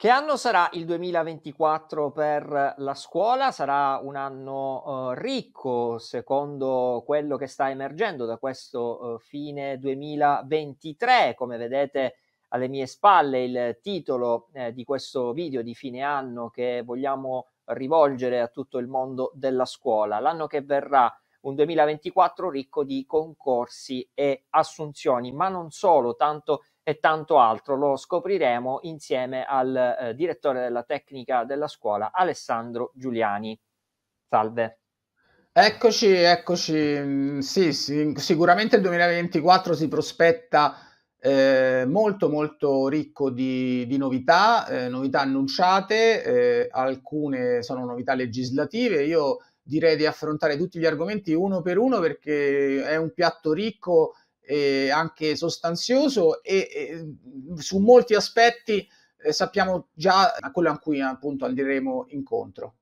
Che anno sarà il 2024 per la scuola? Sarà un anno uh, ricco secondo quello che sta emergendo da questo uh, fine 2023. Come vedete alle mie spalle il titolo eh, di questo video di fine anno che vogliamo rivolgere a tutto il mondo della scuola. L'anno che verrà un 2024 ricco di concorsi e assunzioni, ma non solo, tanto e tanto altro. Lo scopriremo insieme al eh, direttore della tecnica della scuola, Alessandro Giuliani. Salve. Eccoci, eccoci. Mm, sì, sì sicuramente il 2024 si prospetta eh, molto molto ricco di, di novità, eh, novità annunciate, eh, alcune sono novità legislative. Io direi di affrontare tutti gli argomenti uno per uno perché è un piatto ricco eh, anche sostanzioso e, e, mm, su molti aspetti eh, sappiamo già a quello a cui appunto andremo incontro.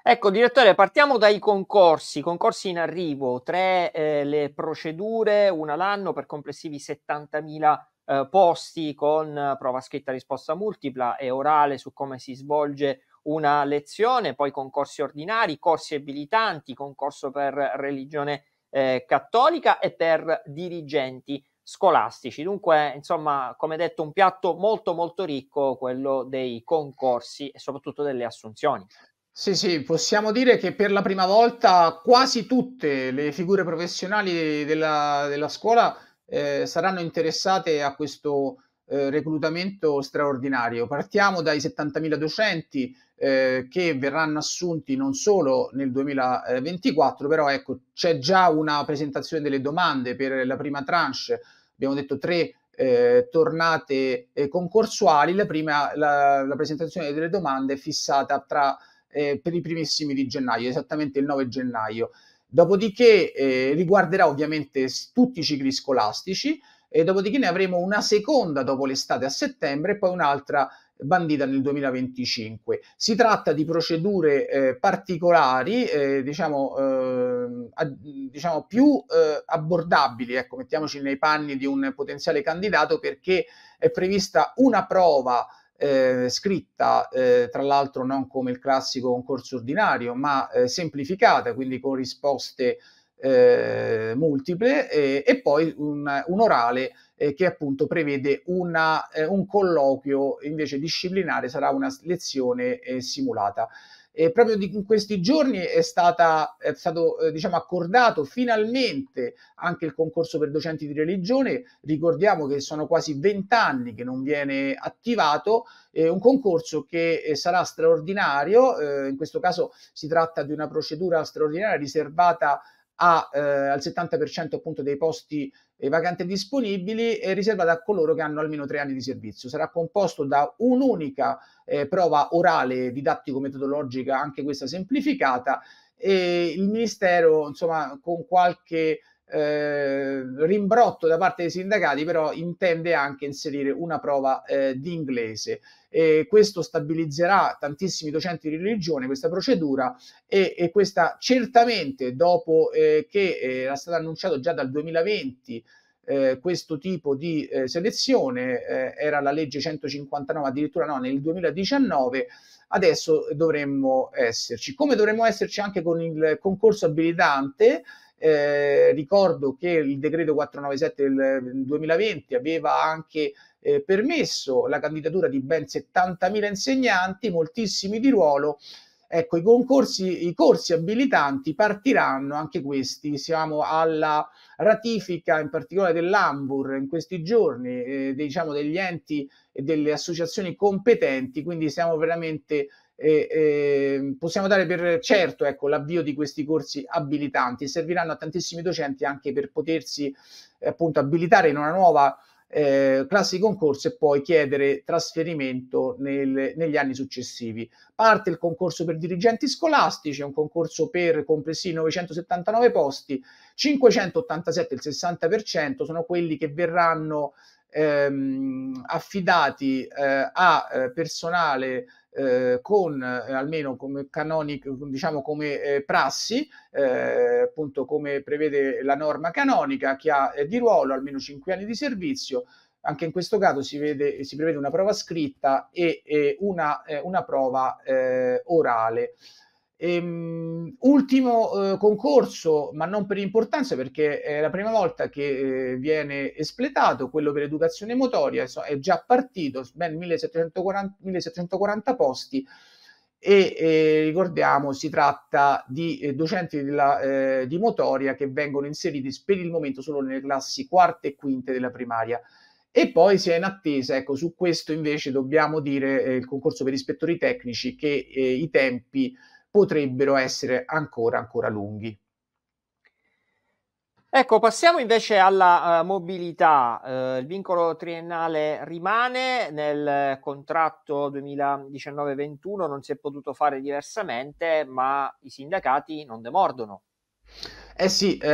Ecco, direttore, partiamo dai concorsi, concorsi in arrivo, tre eh, le procedure, una l'anno per complessivi 70.000 eh, posti con eh, prova scritta risposta multipla e orale su come si svolge una lezione, poi concorsi ordinari, corsi abilitanti, concorso per religione eh, cattolica e per dirigenti scolastici. Dunque, insomma, come detto, un piatto molto molto ricco quello dei concorsi e soprattutto delle assunzioni. Sì, sì, possiamo dire che per la prima volta quasi tutte le figure professionali della, della scuola eh, saranno interessate a questo eh, reclutamento straordinario. Partiamo dai 70.000 docenti eh, che verranno assunti non solo nel 2024, però ecco, c'è già una presentazione delle domande per la prima tranche, abbiamo detto tre eh, tornate eh, concorsuali, la, prima, la, la, presentazione delle domande è fissata tra, eh, per i primissimi di gennaio, esattamente il 9 gennaio. Dopodiché eh, riguarderà ovviamente tutti i cicli scolastici, e dopodiché ne avremo una seconda dopo l'estate a settembre e poi un'altra bandita nel 2025. Si tratta di procedure eh, particolari, eh, diciamo, eh, a, diciamo, più eh, abbordabili, ecco, mettiamoci nei panni di un potenziale candidato perché è prevista una prova eh, scritta, eh, tra l'altro non come il classico concorso ordinario, ma eh, semplificata, quindi con risposte eh, multiple eh, e poi un, un orale eh, che appunto prevede una, eh, un colloquio invece disciplinare, sarà una lezione eh, simulata. E proprio di, in questi giorni è, stata, è stato eh, diciamo, accordato finalmente anche il concorso per docenti di religione. Ricordiamo che sono quasi vent'anni che non viene attivato, eh, un concorso che eh, sarà straordinario, eh, in questo caso si tratta di una procedura straordinaria riservata a, eh, al 70% appunto dei posti vacanti disponibili e riservata a coloro che hanno almeno tre anni di servizio. Sarà composto da un'unica eh, prova orale didattico-metodologica, anche questa semplificata, e il Ministero, insomma, con qualche eh, rimbrotto da parte dei sindacati, però intende anche inserire una prova eh, di inglese eh, questo stabilizzerà tantissimi docenti di religione questa procedura e, e questa certamente dopo eh, che eh, era stato annunciato già dal 2020 eh, questo tipo di eh, selezione, eh, era la legge 159 addirittura no, nel 2019, adesso dovremmo esserci. Come dovremmo esserci anche con il concorso abilitante, eh, ricordo che il decreto 497 del 2020 mm, aveva anche eh, permesso la candidatura di ben 70.000 insegnanti, moltissimi di ruolo. Ecco, i concorsi, i corsi abilitanti partiranno anche questi. Siamo alla ratifica in particolare dell'Ambur in questi giorni, eh, diciamo degli enti e delle associazioni competenti, quindi siamo veramente e, e possiamo dare per certo ecco, l'avvio di questi corsi abilitanti, e serviranno a tantissimi docenti anche per potersi appunto abilitare in una nuova eh, di concorso e poi chiedere trasferimento nel, negli anni successivi. Parte il concorso per dirigenti scolastici, un concorso per complessivi 979 posti, 587, il 60% sono quelli che verranno ehm, affidati eh, a eh, personale eh, con eh, almeno come canonic, diciamo come eh, prassi, eh, appunto come prevede la norma canonica, che ha eh, di ruolo almeno 5 anni di servizio. Anche in questo caso si, vede, si prevede una prova scritta e, e una, una, prova orale. Ehm, ultimo eh, concorso, ma non per importanza perché è la prima volta che eh, viene espletato, quello per educazione motoria, so, è già partito, ben 1740, 1740 posti e eh, ricordiamo si tratta di eh, docenti della, eh, di motoria che vengono inseriti per il momento solo nelle classi quarta e quinte della primaria. E poi si è in attesa, ecco, su questo invece dobbiamo dire eh, il concorso per ispettori tecnici che i tempi potrebbero essere ancora, ancora lunghi. Ecco, passiamo invece alla uh, mobilità. Uh, il vincolo triennale rimane nel contratto 2019-21, non si è potuto fare diversamente, ma i sindacati non demordono. Eh sì, eh,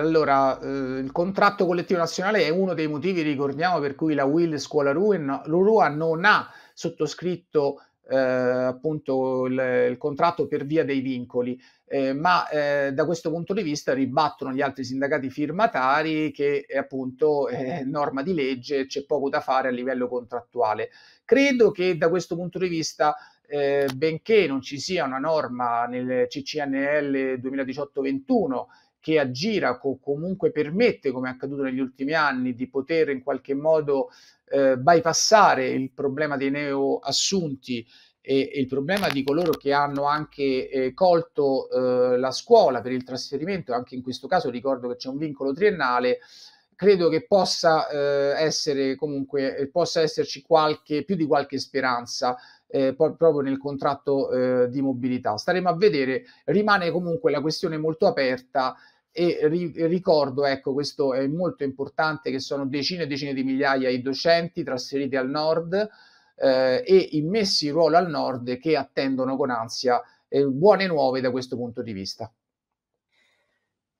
allora eh, il contratto collettivo nazionale è uno dei motivi, ricordiamo, per cui la Will Scuola Rua non ha sottoscritto eh, appunto il, il, contratto per via dei vincoli, eh, ma eh, da questo punto di vista ribattono gli altri sindacati firmatari che eh, appunto è eh, norma di legge, c'è poco da fare a livello contrattuale. Credo che da questo punto di vista eh, benché non ci sia una norma nel CCNL 2018-21 che aggira o comunque permette, come è accaduto negli ultimi anni, di poter in qualche modo eh, bypassare il problema dei neoassunti e, il problema di coloro che hanno anche eh, colto eh, la scuola per il trasferimento, anche in questo caso ricordo che c'è un vincolo triennale, credo che possa eh, essere comunque eh, possa esserci qualche più di qualche speranza eh, proprio nel contratto eh, di mobilità. Staremo a vedere, rimane comunque la questione molto aperta e ri- ricordo, ecco, questo è molto importante, che sono decine e decine di migliaia i docenti trasferiti al nord eh, e immessi in ruolo al nord che attendono con ansia eh, buone nuove da questo punto di vista.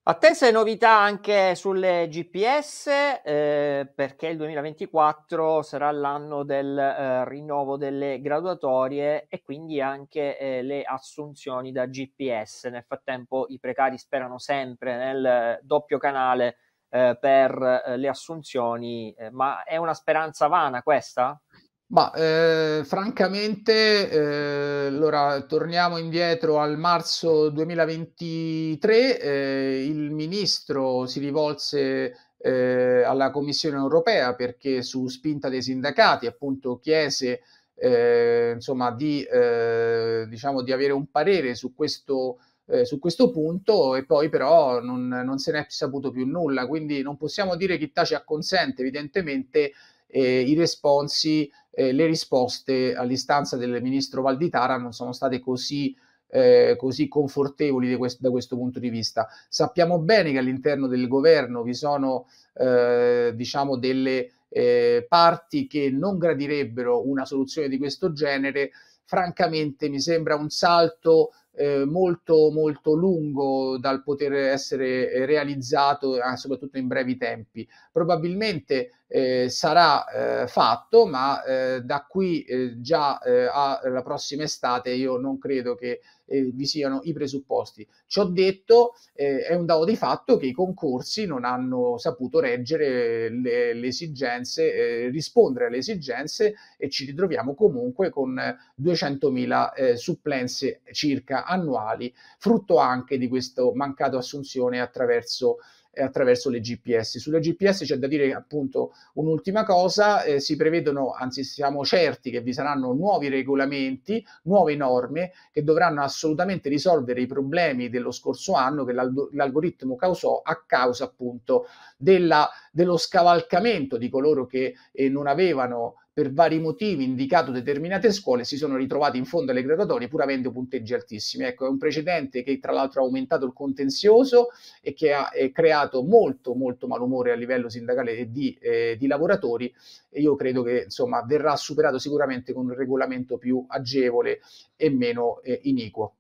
Attese novità anche sulle GPS eh, perché il 2024 sarà l'anno del eh, rinnovo delle graduatorie e quindi anche eh, le assunzioni da GPS. Nel frattempo i precari sperano sempre nel doppio canale eh, per eh, le assunzioni, eh, ma è una speranza vana questa? Ma eh, francamente, eh, allora torniamo indietro al marzo 2023, eh, il ministro si rivolse ehm, alla Commissione europea perché su spinta dei sindacati appunto chiese eh, insomma, di, ehm, diciamo, di, avere un parere su questo, eh, su questo punto e poi però non, non se ne è saputo più nulla, quindi non possiamo dire chi tace acconsente, evidentemente ehm, i responsi eh, le risposte all'istanza del ministro Valditara non sono state così, eh, così confortevoli questo, da questo punto di vista. Sappiamo bene che all'interno del governo vi sono eh, diciamo delle eh, parti che non gradirebbero una soluzione di questo genere. Francamente mi sembra un salto eh, molto molto lungo dal poter essere realizzato eh, soprattutto in brevi tempi probabilmente eh, sarà eh, fatto, ma eh, da qui eh, già eh, alla prossima estate io non credo che eh, vi siano i presupposti. Ciò detto, è un dato di fatto che i concorsi non hanno saputo reggere le, le esigenze, rispondere alle esigenze e ci ritroviamo comunque con 200.000 supplenze circa annuali, frutto anche di questa mancata assunzione attraverso eh, attraverso le GPS. Sulle GPS c'è da dire appunto un'ultima cosa, eh, si prevedono, anzi siamo certi che vi saranno nuovi regolamenti, nuove norme che dovranno assolutamente risolvere i problemi dello scorso anno che l'algoritmo causò a causa appunto della dello scavalcamento di coloro che eh, non avevano per vari motivi indicato determinate scuole si sono ritrovati in fondo alle graduatorie pur avendo punteggi altissimi. Ecco, è un precedente che tra l'altro ha aumentato il contenzioso e che ha eh, creato molto molto malumore a livello sindacale e di, eh, di, lavoratori e io credo che insomma verrà superato sicuramente con un regolamento più agevole e meno eh, iniquo.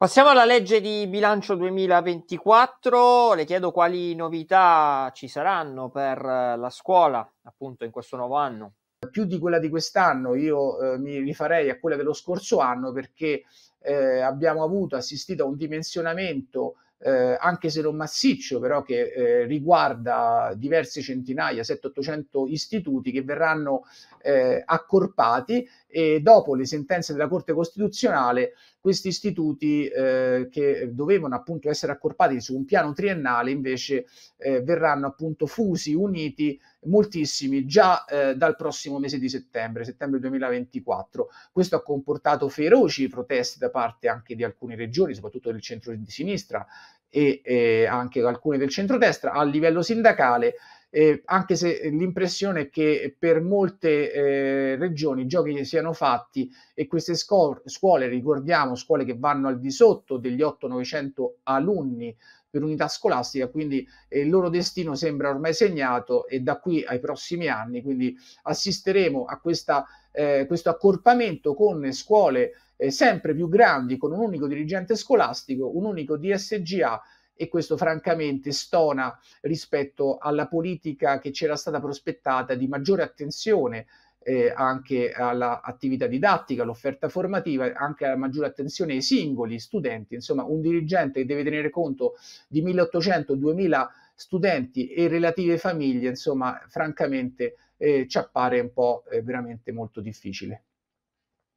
Passiamo alla legge di bilancio 2024, le chiedo quali novità ci saranno per eh, la scuola appunto in questo nuovo anno. Più di quella di quest'anno io eh, mi rifarei a quella dello scorso anno perché eh, abbiamo avuto assistito a un dimensionamento eh, anche se non massiccio, però che eh, riguarda diverse centinaia, 700-800 istituti che verranno eh, accorpati e dopo le sentenze della Corte Costituzionale questi istituti eh, che dovevano appunto essere accorpati su un piano triennale invece eh, verranno appunto fusi, uniti moltissimi già eh, dal prossimo mese di settembre, settembre 2024. Questo ha comportato feroci proteste da parte anche di alcune regioni, soprattutto del centro di sinistra e eh, anche alcune del centrodestra a livello sindacale. Eh, anche se l'impressione è che per molte eh, regioni i giochi siano fatti e queste scor- scuole, ricordiamo, scuole che vanno al di sotto degli 8-900 alunni per unità scolastica, quindi eh, il loro destino sembra ormai segnato e da qui ai prossimi anni, quindi assisteremo a questa, eh, questo accorpamento con scuole eh, sempre più grandi, con un unico dirigente scolastico, un unico DSGA e questo francamente stona rispetto alla politica che c'era stata prospettata di maggiore attenzione eh, anche all'attività didattica, all'offerta formativa, anche alla maggiore attenzione ai singoli studenti. Insomma, un dirigente che deve tenere conto di 1800-2000 studenti e relative famiglie, insomma, francamente eh, ci appare un po' eh, veramente molto difficile.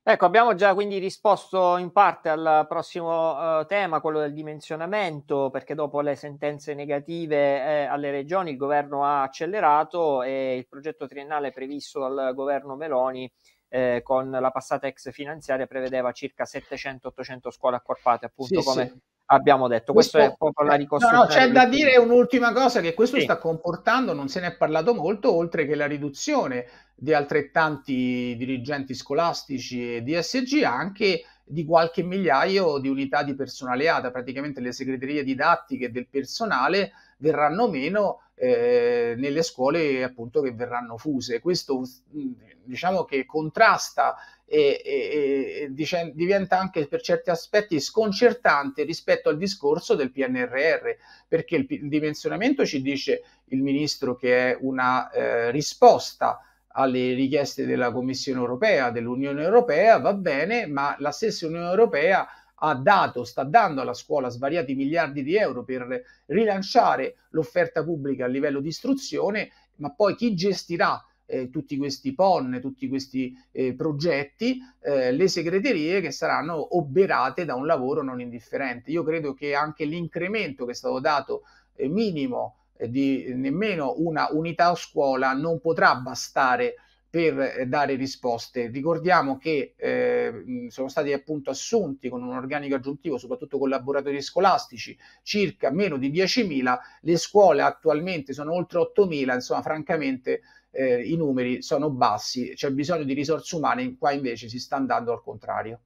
Ecco, abbiamo già quindi risposto in parte al prossimo uh, tema, quello del dimensionamento, perché dopo le sentenze negative eh, alle regioni il governo ha accelerato e il progetto triennale previsto dal governo Meloni eh, con la passata ex finanziaria prevedeva circa 700-800 scuole accorpate, appunto sì, come sì abbiamo detto. Questo, questo è proprio la eh, ricostruzione. No, no, c'è da dire un'ultima cosa che questo sì. sta comportando, non se ne è parlato molto, oltre che la riduzione di altrettanti dirigenti scolastici e di SG, anche di qualche migliaio di unità di personale ATA, praticamente le segreterie didattiche del personale verranno meno eh, nelle scuole appunto che verranno fuse. Questo mm, diciamo che contrasta e, e, e dice, diventa anche per certi aspetti sconcertante rispetto al discorso del PNRR, perché il, il dimensionamento ci dice il ministro che è una eh, risposta alle richieste della Commissione europea, dell'Unione europea, va bene, ma la stessa Unione europea ha dato, sta dando alla scuola svariati miliardi di euro per rilanciare l'offerta pubblica a livello di istruzione, ma poi chi gestirà eh, tutti questi PON, tutti questi eh, progetti, eh, le segreterie che saranno oberate da un lavoro non indifferente. Io credo che anche l'incremento che è stato dato eh, minimo eh, di nemmeno una unità a scuola non potrà bastare per eh, dare risposte. Ricordiamo che eh, sono stati appunto assunti con un organico aggiuntivo, soprattutto collaboratori scolastici, circa meno di 10.000, le scuole attualmente sono oltre 8.000, insomma francamente eh, i numeri sono bassi, c'è bisogno di risorse umane, qua invece si sta andando al contrario.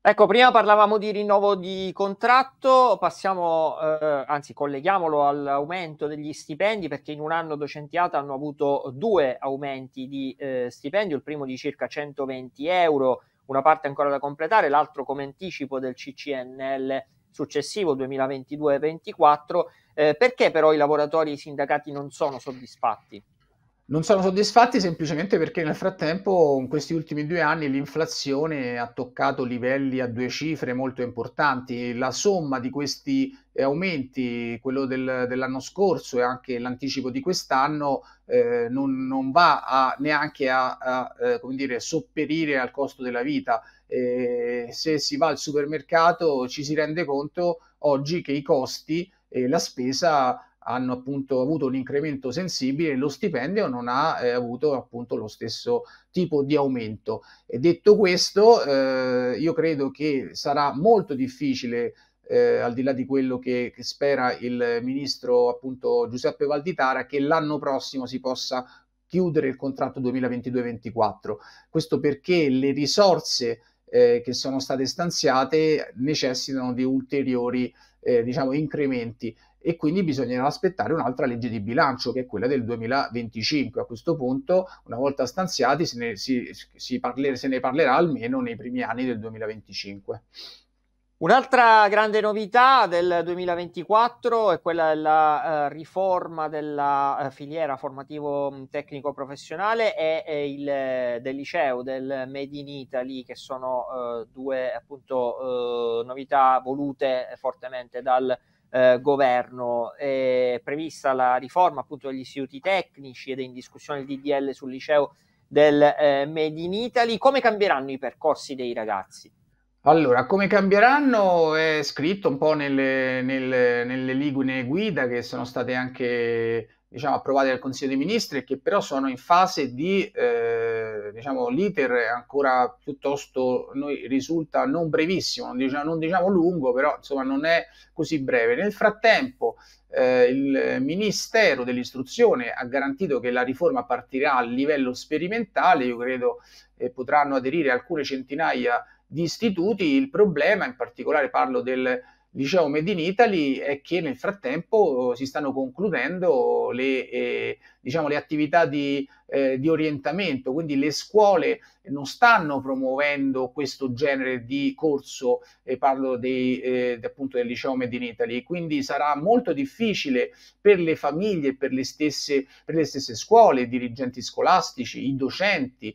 Ecco, prima parlavamo di rinnovo di contratto, passiamo, eh, anzi colleghiamolo all'aumento degli stipendi perché in un anno docentiata hanno avuto due aumenti di eh, stipendio, il primo di circa 120 euro, una parte ancora da completare, l'altro come anticipo del CCNL successivo 2022 2024 eh, perché però i lavoratori e i sindacati non sono soddisfatti? Non sono soddisfatti semplicemente perché nel frattempo, in questi ultimi due anni, l'inflazione ha toccato livelli a due cifre molto importanti. La somma di questi eh, aumenti, quello del, dell'anno scorso e anche l'anticipo di quest'anno, eh, non, non, va a, neanche a, a eh, dire, sopperire al costo della vita. Eh, se si va al supermercato ci si rende conto oggi che i costi e la spesa hanno appunto avuto un incremento sensibile, lo stipendio non ha eh, avuto appunto lo stesso tipo di aumento. E detto questo, eh, io credo che sarà molto difficile eh, al di là di quello che, che, spera il ministro appunto Giuseppe Valditara, che l'anno prossimo si possa chiudere il contratto 2022 2024 Questo perché le risorse eh, che sono state stanziate necessitano di ulteriori eh, diciamo, incrementi e quindi bisognerà aspettare un'altra legge di bilancio che è quella del 2025. A questo punto, una volta stanziati, se ne, si, si parler, se ne parlerà almeno nei primi anni del 2025. Un'altra grande novità del 2024 è quella della eh, riforma della eh, filiera formativo mm, tecnico professionale e, e il, eh, del liceo del Made in Italy che sono eh, due appunto eh, novità volute fortemente dal eh, governo. È prevista la riforma appunto degli istituti tecnici ed è in discussione il DDL sul liceo del eh, Made in Italy. Come cambieranno i percorsi dei ragazzi? Allora, come cambieranno è scritto un po' nelle, nelle, nelle linee guida che sono state anche diciamo, approvati dal Consiglio dei Ministri e che però sono in fase di, eh, diciamo, l'iter è ancora piuttosto, noi risulta non brevissimo, non diciamo, non diciamo lungo, però insomma non è così breve. Nel frattempo eh, il Ministero dell'Istruzione ha garantito che la riforma partirà a livello sperimentale, io credo eh, potranno aderire alcune centinaia di istituti, il problema in particolare parlo del diciamo Made in Italy è che nel frattempo eh, si stanno concludendo le, eh, diciamo, le attività di eh, di orientamento, quindi le scuole non stanno promuovendo questo genere di corso, e parlo dei, eh, appunto del liceo Made in Italy, quindi sarà molto difficile per le famiglie, per le stesse, per le stesse scuole, i dirigenti scolastici, i docenti,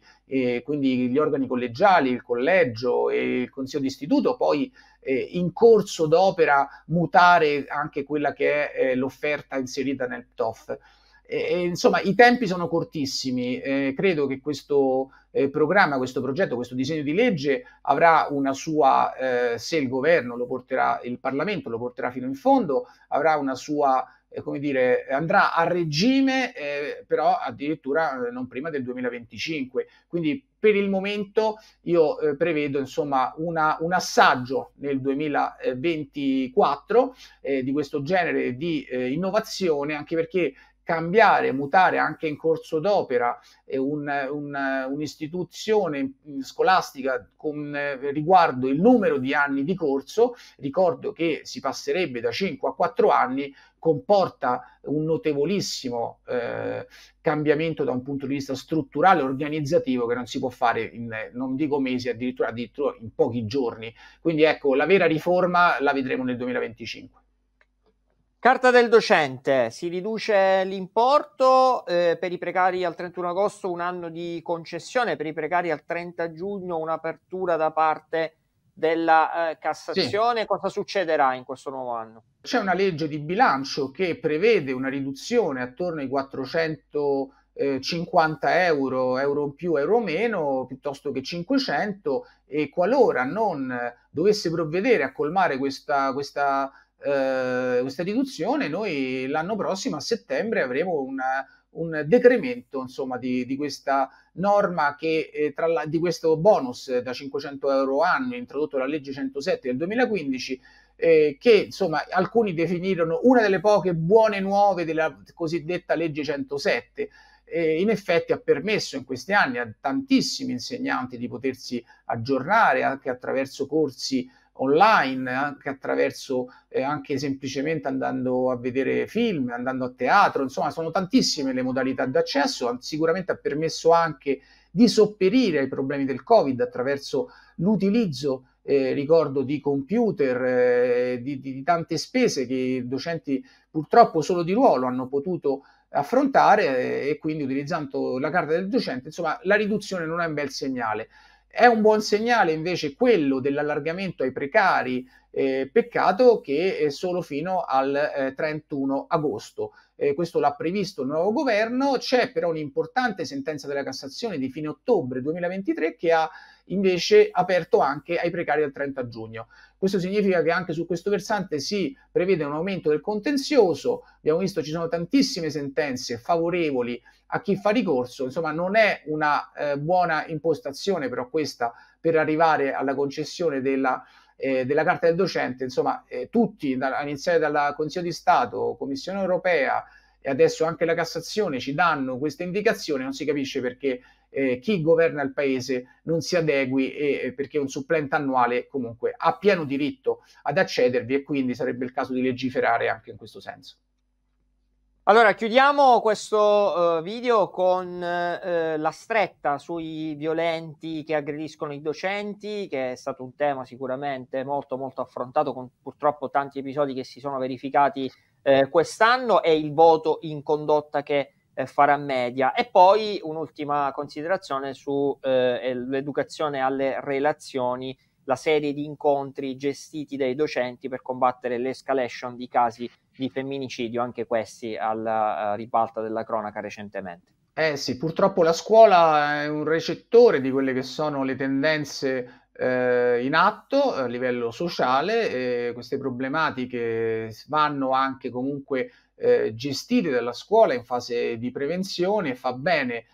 quindi gli organi collegiali, il collegio e il consiglio d'istituto, istituto, poi eh, in corso d'opera mutare anche quella che è eh, l'offerta inserita nel TOF. E, insomma, i tempi sono cortissimi. Eh, credo che questo eh, programma, questo progetto, questo disegno di legge avrà una sua, eh, se il governo lo porterà, il Parlamento lo porterà fino in fondo, avrà una sua, eh, come dire, andrà a regime, eh, però addirittura eh, non prima del 2025. Quindi per il momento io eh, prevedo insomma una, un assaggio nel 2024 eh, di questo genere di eh, innovazione anche perché cambiare, mutare anche in corso d'opera eh, un, un, un'istituzione mm, scolastica con eh, riguardo il numero di anni di corso, ricordo che si passerebbe da 5 a 4 anni, comporta un notevolissimo eh, cambiamento da un punto di vista strutturale e organizzativo che non si può fare in, non dico mesi, addirittura, addirittura in pochi giorni. Quindi ecco, la vera riforma la vedremo nel 2025. Carta del docente, si riduce l'importo eh, per i precari al 31 agosto un anno di concessione, per i precari al 30 giugno un'apertura da parte della eh, Cassazione. Sì. Cosa succederà in questo nuovo anno? C'è una legge di bilancio che prevede una riduzione attorno ai 450 eh, euro, euro in più, euro meno, piuttosto che 500 e qualora non dovesse provvedere a colmare questa, questa eh, questa riduzione, noi l'anno prossimo a settembre avremo una, un decremento insomma, di, di, questa norma che, eh, tra la, di questo bonus da 500 euro anno introdotto dalla legge 107 del 2015 eh, che insomma alcuni definirono una delle poche buone nuove della cosiddetta legge 107 eh, in effetti ha permesso in questi anni a tantissimi insegnanti di potersi aggiornare anche attraverso corsi online, anche attraverso, eh, anche semplicemente andando a vedere film, andando a teatro, insomma sono tantissime le modalità d'accesso, sicuramente ha permesso anche di sopperire ai problemi del Covid attraverso l'utilizzo eh, ricordo di computer, eh, di, di, tante spese che i docenti purtroppo solo di ruolo hanno potuto affrontare eh, e quindi utilizzando la carta del docente, insomma la riduzione non è un bel segnale. È un buon segnale invece quello dell'allargamento ai precari, eh, peccato che solo fino al eh, 31 agosto eh, questo l'ha previsto il nuovo governo, c'è però un'importante sentenza della Cassazione di fine ottobre 2023 che ha invece aperto anche ai precari al 30 giugno. Questo significa che anche su questo versante si prevede un aumento del contenzioso, abbiamo visto ci sono tantissime sentenze favorevoli a chi fa ricorso, insomma non è una eh, buona impostazione però questa per arrivare alla concessione della eh, della carta del docente, insomma, eh, tutti, a iniziare dal Consiglio di Stato, Commissione europea e adesso anche la Cassazione ci danno questa indicazione, non si capisce perché eh, chi governa il paese non si adegui e, perché un supplente annuale comunque ha pieno diritto ad accedervi e quindi sarebbe il caso di legiferare anche in questo senso. Allora, chiudiamo questo uh, video con uh, la stretta sui violenti che aggrediscono i docenti, che è stato un tema sicuramente molto molto affrontato con purtroppo tanti episodi che si sono verificati uh, quest'anno e il voto in condotta che farà media. E poi un'ultima considerazione sull'educazione alle relazioni, la serie di incontri gestiti dai docenti per combattere l'escalation di casi di femminicidio, anche questi alla eh, ribalta della cronaca recentemente. Eh sì, purtroppo la scuola è un recettore di quelle che sono le tendenze eh, in atto eh, a livello sociale, queste problematiche vanno anche comunque eh, gestite dalla scuola in fase di prevenzione e fa bene,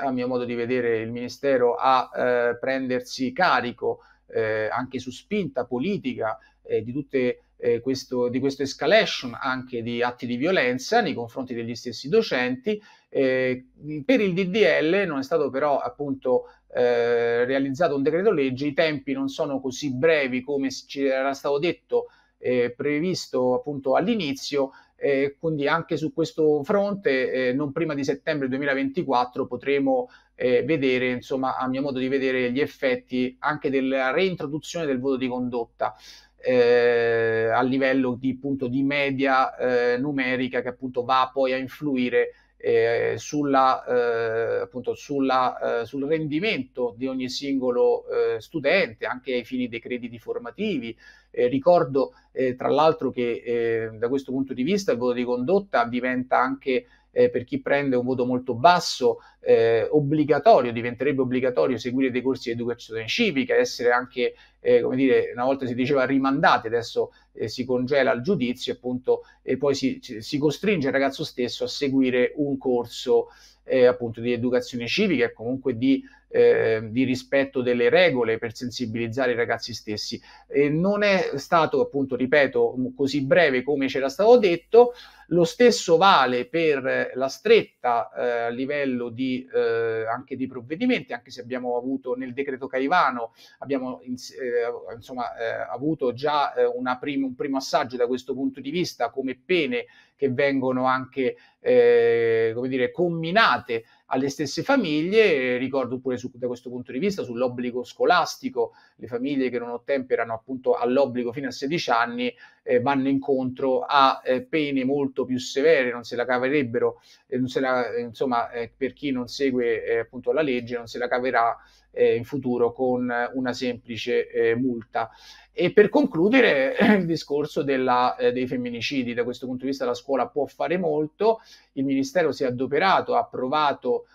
a mio modo di vedere, il Ministero a eh, prendersi carico eh, anche su spinta politica eh, di tutte eh, questo, di questa escalation anche di atti di violenza nei confronti degli stessi docenti. Eh, per il DDL non è stato però appunto eh, realizzato un decreto legge, i tempi non sono così brevi come ci era stato detto eh, previsto appunto all'inizio, eh, quindi anche su questo fronte eh, non prima di settembre 2024 potremo eh, vedere insomma a mio modo di vedere gli effetti anche della reintroduzione del voto di condotta eh, a livello di, appunto, di media eh, numerica che appunto va poi a influire eh, sulla, eh, appunto, sulla, eh, sul rendimento di ogni singolo eh, studente, anche ai fini dei crediti formativi. ricordo tra l'altro che da questo punto di vista il voto di condotta diventa anche per chi prende un voto molto basso eh, obbligatorio, diventerebbe obbligatorio seguire dei corsi di educazione civica, essere anche, eh, come dire, una volta si diceva rimandati, adesso eh, si congela il giudizio appunto e poi si, si costringe il ragazzo stesso a seguire un corso eh, appunto di educazione civica e comunque di, eh, di, rispetto delle regole per sensibilizzare i ragazzi stessi. E non è stato appunto, ripeto, mm, così breve come c'era stato detto, lo stesso vale per la stretta eh, a livello di di, eh, anche di provvedimenti, anche se abbiamo avuto nel decreto Caivano, abbiamo ins- eh, insomma, eh, avuto già eh, prim- un primo assaggio da questo punto di vista come pene che vengono anche eh, come dire, comminate alle stesse famiglie, ricordo pure su, da questo punto di vista sull'obbligo scolastico, le famiglie che non ottemperano appunto all'obbligo fino a 16 anni eh, vanno incontro a eh, pene molto più severe, non se la caverebbero, eh, se la, eh, insomma, eh, per chi non segue eh, appunto la legge, non se la caverà in futuro con una semplice multa. E per concludere il discorso della, dei femminicidi, da questo punto di vista la scuola può fare molto, il Ministero si è adoperato, ha approvato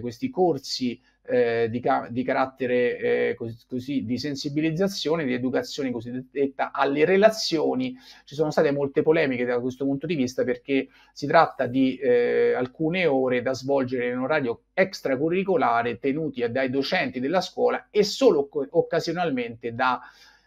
questi corsi eh, di, ca- di, carattere eh, cos- così, di sensibilizzazione, di educazione cosiddetta alle relazioni. Ci sono state molte polemiche da questo punto di vista perché si tratta di eh, alcune ore da svolgere in orario extracurricolare tenuti dai docenti della scuola e solo co- occasionalmente da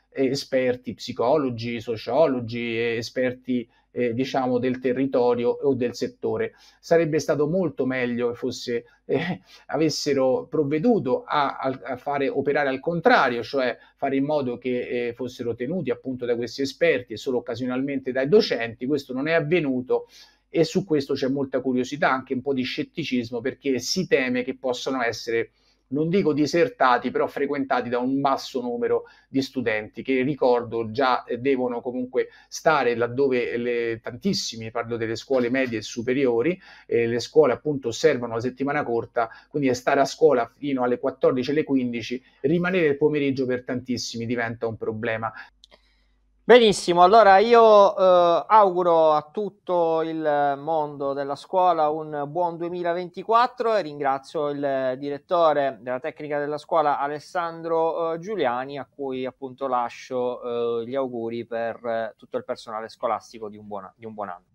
eh, esperti psicologi, sociologi, eh, esperti eh, diciamo del territorio o del settore. Sarebbe stato molto meglio che fosse, eh, avessero provveduto a, a, fare operare al contrario, cioè fare in modo che eh, fossero tenuti appunto da questi esperti e solo occasionalmente dai docenti. Questo non è avvenuto e su questo c'è molta curiosità, anche un po' di scetticismo perché si teme che possano essere non dico disertati, però frequentati da un basso numero di studenti che ricordo già eh, devono comunque stare laddove le, tantissimi, parlo delle scuole medie e superiori, eh, le scuole appunto servono la settimana corta, quindi stare a scuola fino alle 14 alle 15, rimanere il pomeriggio per tantissimi diventa un problema. Benissimo, allora io eh, auguro a tutto il mondo della scuola un buon 2024 e ringrazio il direttore della tecnica della scuola Alessandro eh, Giuliani a cui appunto lascio eh, gli auguri per eh, tutto il personale scolastico di un, buona, di un buon anno.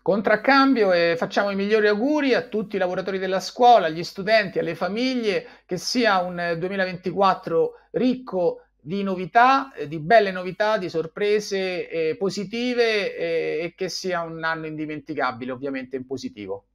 Contraccambio e facciamo i migliori auguri a tutti i lavoratori della scuola, agli studenti, alle famiglie, che sia un 2024 ricco di novità, eh, di belle novità, di sorprese eh, positive eh, e che sia un anno indimenticabile, ovviamente in positivo.